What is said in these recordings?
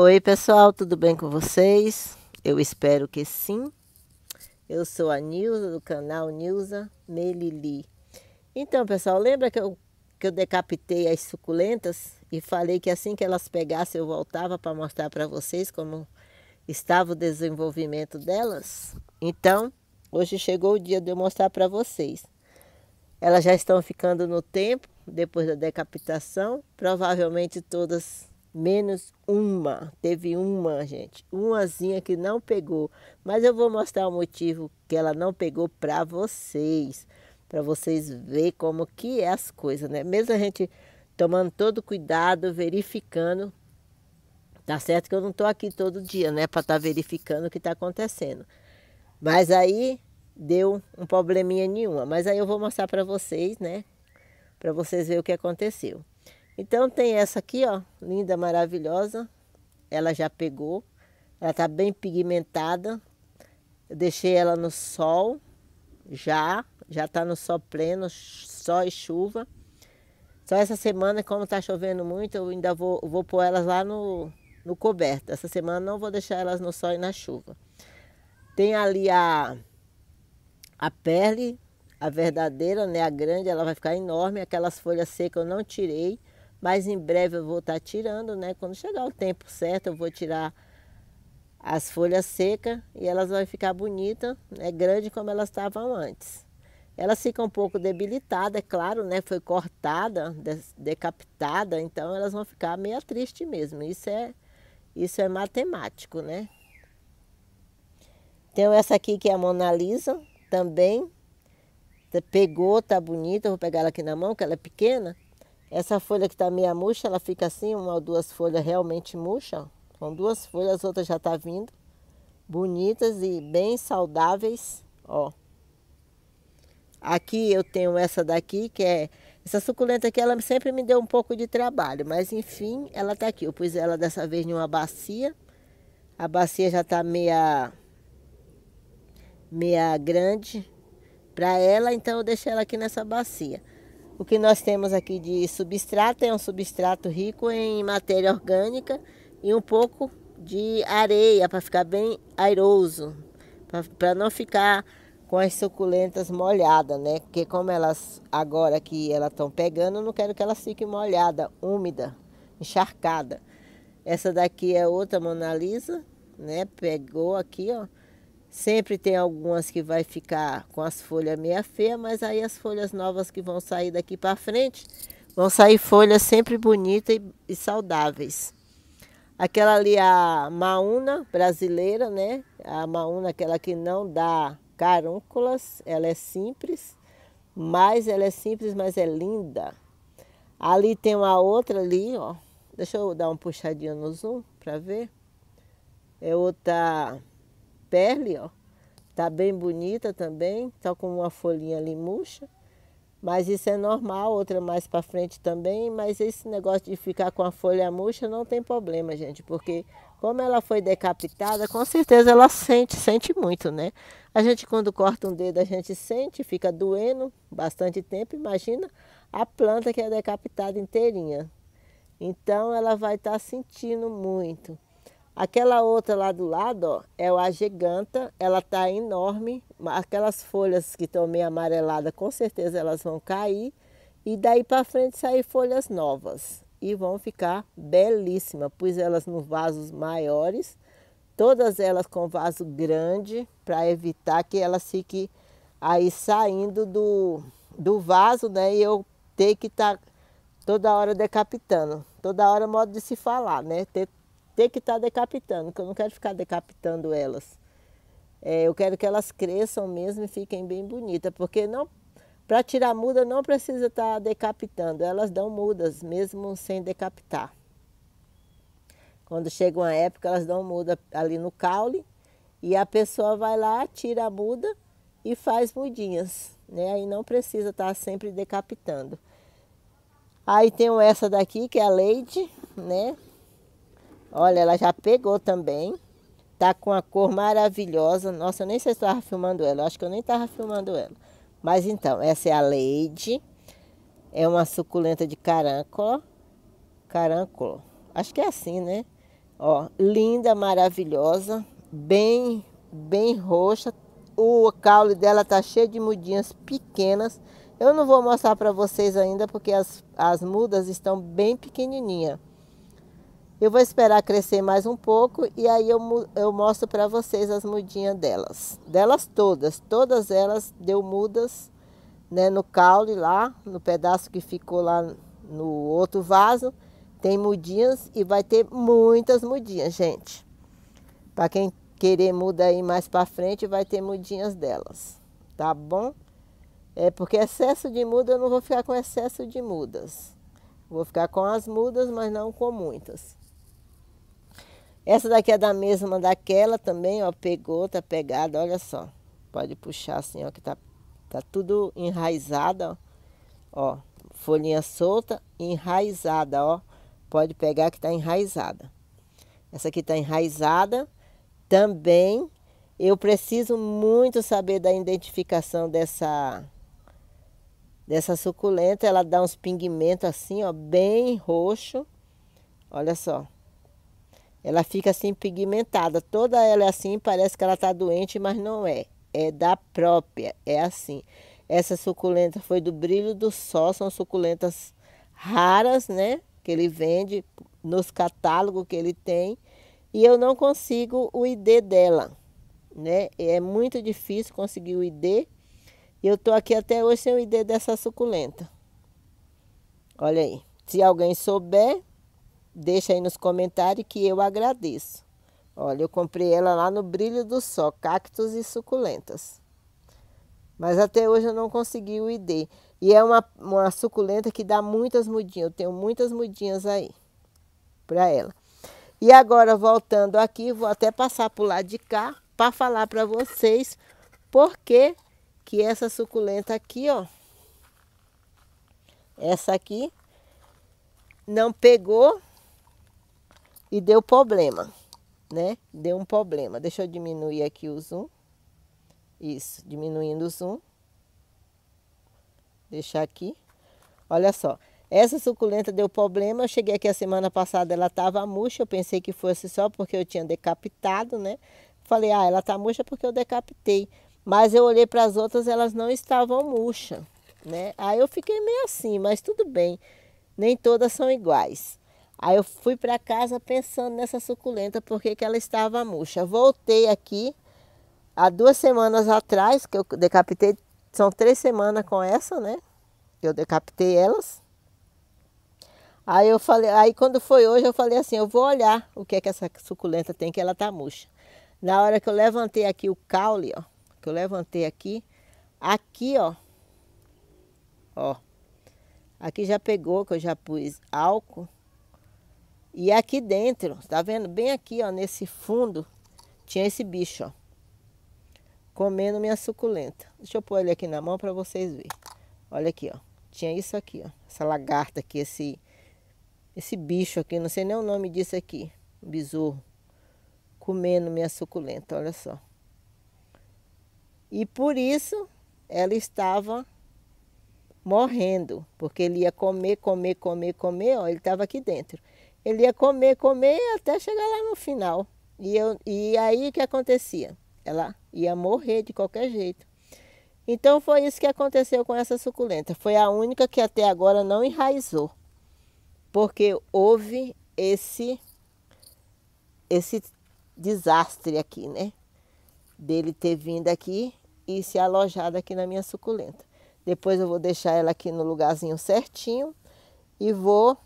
Oi, pessoal, tudo bem com vocês? Eu espero que sim. Eu sou a Nilza do canal Nilza Melili. Então, pessoal, lembra que eu, que eu decapitei as suculentas e falei que assim que elas pegassem eu voltava para mostrar para vocês como estava o desenvolvimento delas? Então, hoje chegou o dia de eu mostrar para vocês. Elas já estão ficando no tempo depois da decapitação, provavelmente todas menos uma. Teve uma, gente, umazinha que não pegou, mas eu vou mostrar o motivo que ela não pegou para vocês, para vocês ver como que é as coisas, né? Mesmo a gente tomando todo cuidado, verificando, tá certo que eu não tô aqui todo dia, né, para estar tá verificando o que está acontecendo. Mas aí deu um probleminha nenhuma, mas aí eu vou mostrar para vocês, né? Para vocês ver o que aconteceu. Então tem essa aqui, ó, linda, maravilhosa. Ela já pegou. Ela tá bem pigmentada. Eu deixei ela no sol já, já tá no sol pleno, sol e chuva. Só essa semana, como tá chovendo muito, eu ainda vou, vou pôr elas lá no, no coberto. Essa semana não vou deixar elas no sol e na chuva. Tem ali a, a pele, a verdadeira, né, a grande, ela vai ficar enorme. Aquelas folhas secas eu não tirei mas em breve eu vou estar tá tirando, né? Quando chegar o tempo certo, eu vou tirar as folhas secas e elas vão ficar bonitas, né? grande como elas estavam antes. Elas ficam um pouco debilitadas, é claro, né? Foi cortada, decapitada, então elas vão ficar meio triste mesmo. Isso é, isso é matemático, né? Tenho essa aqui que é a Mona Lisa, também. Pegou, tá bonita, vou pegar ela aqui na mão, que ela é pequena. Essa folha que está meia murcha, ela fica assim, uma ou duas folhas realmente murcha. Com duas folhas, as outras já está vindo. Bonitas e bem saudáveis, ó. Aqui eu tenho essa daqui, que é... Essa suculenta aqui, ela sempre me deu um pouco de trabalho, mas enfim, ela está aqui. Eu pus ela dessa vez em uma bacia. A bacia já está meia... meia grande para ela, então eu deixei ela aqui nessa bacia. O que nós temos aqui de substrato é um substrato rico em matéria orgânica e um pouco de areia para ficar bem airoso, para não ficar com as suculentas molhadas, né? Porque como elas agora que elas estão pegando, eu não quero que elas fiquem molhadas, úmida, encharcada. Essa daqui é outra Mona Lisa, né? Pegou aqui, ó. Sempre tem algumas que vai ficar com as folhas meia feia, mas aí as folhas novas que vão sair daqui para frente, vão sair folhas sempre bonitas e, e saudáveis. Aquela ali, a maúna brasileira, né? A maúna, aquela que não dá carúnculas, ela é simples, mas ela é simples, mas é linda. Ali tem uma outra ali, ó. Deixa eu dar um puxadinho no zoom para ver. É outra perle, ó. Tá bem bonita também, tá com uma folhinha ali murcha. Mas isso é normal, outra mais para frente também, mas esse negócio de ficar com a folha murcha não tem problema, gente, porque como ela foi decapitada, com certeza ela sente, sente muito, né? A gente quando corta um dedo, a gente sente, fica doendo bastante tempo, imagina a planta que é decapitada inteirinha. Então ela vai estar tá sentindo muito. Aquela outra lá do lado, ó, é o giganta, ela tá enorme. Aquelas folhas que estão meio amareladas, com certeza elas vão cair. E daí para frente sair folhas novas e vão ficar belíssimas. Pus elas nos vasos maiores, todas elas com vaso grande, para evitar que elas fiquem aí saindo do, do vaso, né? E eu ter que estar tá toda hora decapitando, toda hora é modo de se falar, né? Ter ter que estar tá decapitando, porque eu não quero ficar decapitando elas. É, eu quero que elas cresçam mesmo e fiquem bem bonitas, porque não para tirar muda não precisa estar tá decapitando, elas dão mudas mesmo sem decapitar. Quando chega uma época, elas dão muda ali no caule e a pessoa vai lá, tira a muda e faz mudinhas, né? Aí não precisa estar tá sempre decapitando. Aí tem essa daqui que é a Lady, né? Olha, ela já pegou também. Tá com a cor maravilhosa. Nossa, eu nem sei se estava filmando ela. Eu acho que eu nem estava filmando ela. Mas então, essa é a Lady. É uma suculenta de carâncola. Carâncola. Acho que é assim, né? Ó, linda, maravilhosa. Bem, bem roxa. O caule dela tá cheio de mudinhas pequenas. Eu não vou mostrar para vocês ainda porque as, as mudas estão bem pequenininhas. Eu vou esperar crescer mais um pouco e aí eu, eu mostro para vocês as mudinhas delas. Delas todas, todas elas deu mudas né, no caule lá, no pedaço que ficou lá no outro vaso. Tem mudinhas e vai ter muitas mudinhas, gente. Para quem querer muda aí mais para frente, vai ter mudinhas delas, tá bom? É porque excesso de muda eu não vou ficar com excesso de mudas. Vou ficar com as mudas, mas não com muitas. Essa daqui é da mesma daquela também, ó, pegou, tá pegada, olha só. Pode puxar assim, ó, que tá, tá tudo enraizada, ó. ó. Folhinha solta, enraizada, ó. Pode pegar que tá enraizada. Essa aqui tá enraizada. Também eu preciso muito saber da identificação dessa dessa suculenta, ela dá uns pigmentos assim, ó, bem roxo. Olha só. Ela fica assim pigmentada. Toda ela é assim, parece que ela está doente, mas não é. É da própria, é assim. Essa suculenta foi do brilho do sol, são suculentas raras, né? Que ele vende nos catálogos que ele tem. E eu não consigo o ID dela, né? É muito difícil conseguir o ID. Eu estou aqui até hoje sem o ID dessa suculenta. Olha aí. Se alguém souber, Deixa aí nos comentários que eu agradeço. Olha, eu comprei ela lá no Brilho do Sol, cactos e suculentas. Mas até hoje eu não consegui o ID. E é uma, uma suculenta que dá muitas mudinhas. Eu tenho muitas mudinhas aí para ela. E agora, voltando aqui, vou até passar para o lado de cá para falar para vocês por que, que essa suculenta aqui, ó. Essa aqui não pegou e deu problema, né? Deu um problema. Deixa eu diminuir aqui o zoom. Isso, diminuindo o zoom. Deixar aqui. Olha só, essa suculenta deu problema. Eu cheguei aqui a semana passada, ela estava murcha. Eu pensei que fosse só porque eu tinha decapitado, né? Falei, ah, ela está murcha porque eu decapitei. Mas eu olhei para as outras, elas não estavam murcha, né? Aí eu fiquei meio assim, mas tudo bem. Nem todas são iguais. Aí eu fui para casa pensando nessa suculenta, porque que ela estava murcha. Voltei aqui há duas semanas atrás, que eu decapitei, são três semanas com essa, né? Eu decapitei elas. Aí eu falei, aí quando foi hoje eu falei assim, eu vou olhar o que é que essa suculenta tem, que ela tá murcha. Na hora que eu levantei aqui o caule, ó, que eu levantei aqui, aqui, ó, ó, aqui já pegou, que eu já pus álcool e aqui dentro, tá vendo? Bem aqui, ó, nesse fundo, tinha esse bicho, ó. Comendo minha suculenta. Deixa eu pôr ele aqui na mão para vocês verem. Olha aqui, ó. Tinha isso aqui, ó. Essa lagarta aqui, esse esse bicho aqui, não sei nem o nome disso aqui, besouro, comendo minha suculenta, olha só. E por isso ela estava morrendo, porque ele ia comer, comer, comer, comer, ó, ele estava aqui dentro. Ele ia comer, comer até chegar lá no final. E, eu, e aí o que acontecia? Ela ia morrer de qualquer jeito. Então foi isso que aconteceu com essa suculenta. Foi a única que até agora não enraizou, porque houve esse esse desastre aqui, né? Dele ter vindo aqui e se alojado aqui na minha suculenta. Depois eu vou deixar ela aqui no lugarzinho certinho e vou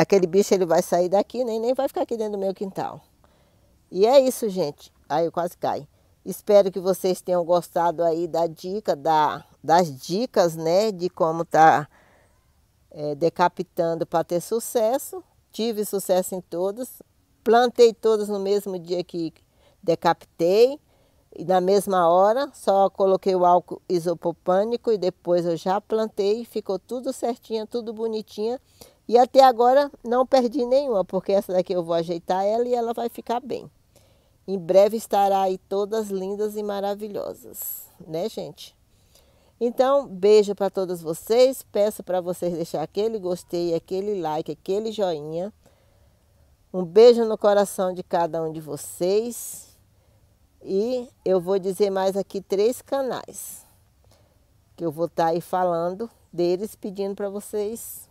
aquele bicho ele vai sair daqui, nem, nem vai ficar aqui dentro do meu quintal. E é isso, gente. Aí eu quase cai Espero que vocês tenham gostado aí da dica, da, das dicas, né? De como tá é, decapitando para ter sucesso. Tive sucesso em todas. Plantei todas no mesmo dia que decapitei. E na mesma hora, só coloquei o álcool isopropânico e depois eu já plantei. Ficou tudo certinho, tudo bonitinho. E até agora não perdi nenhuma, porque essa daqui eu vou ajeitar ela e ela vai ficar bem. Em breve estará aí todas lindas e maravilhosas, né, gente? Então, beijo para todos vocês. Peço para vocês deixar aquele gostei, aquele like, aquele joinha. Um beijo no coração de cada um de vocês. E eu vou dizer mais aqui três canais que eu vou estar tá aí falando deles, pedindo para vocês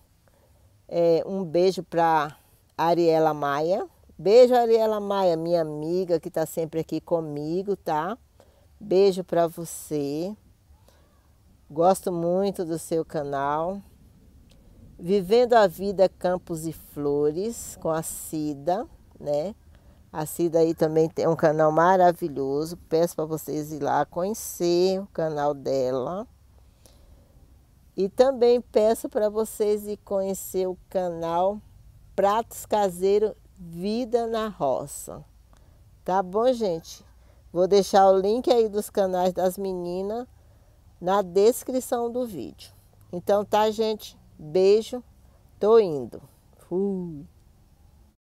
é, um beijo para Ariela Maia. Beijo, Ariela Maia, minha amiga que está sempre aqui comigo, tá? Beijo para você. Gosto muito do seu canal. Vivendo a Vida Campos e Flores com a Cida, né? A Cida aí também tem um canal maravilhoso. Peço para vocês ir lá conhecer o canal dela. E também peço para vocês ir conhecer o canal Pratos Caseiros Vida na Roça. Tá bom, gente? Vou deixar o link aí dos canais das meninas na descrição do vídeo. Então tá, gente? Beijo. Tô indo. Fui.